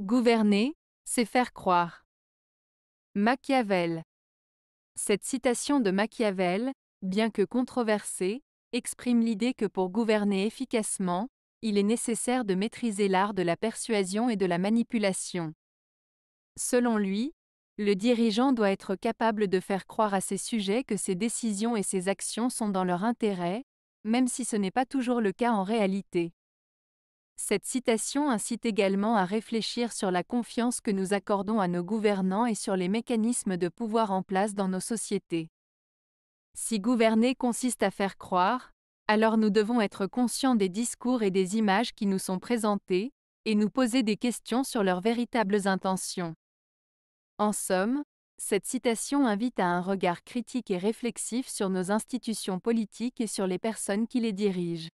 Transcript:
Gouverner, c'est faire croire. Machiavel. Cette citation de Machiavel, bien que controversée, exprime l'idée que pour gouverner efficacement, il est nécessaire de maîtriser l'art de la persuasion et de la manipulation. Selon lui, le dirigeant doit être capable de faire croire à ses sujets que ses décisions et ses actions sont dans leur intérêt, même si ce n'est pas toujours le cas en réalité. Cette citation incite également à réfléchir sur la confiance que nous accordons à nos gouvernants et sur les mécanismes de pouvoir en place dans nos sociétés. Si gouverner consiste à faire croire, alors nous devons être conscients des discours et des images qui nous sont présentés, et nous poser des questions sur leurs véritables intentions. En somme, cette citation invite à un regard critique et réflexif sur nos institutions politiques et sur les personnes qui les dirigent.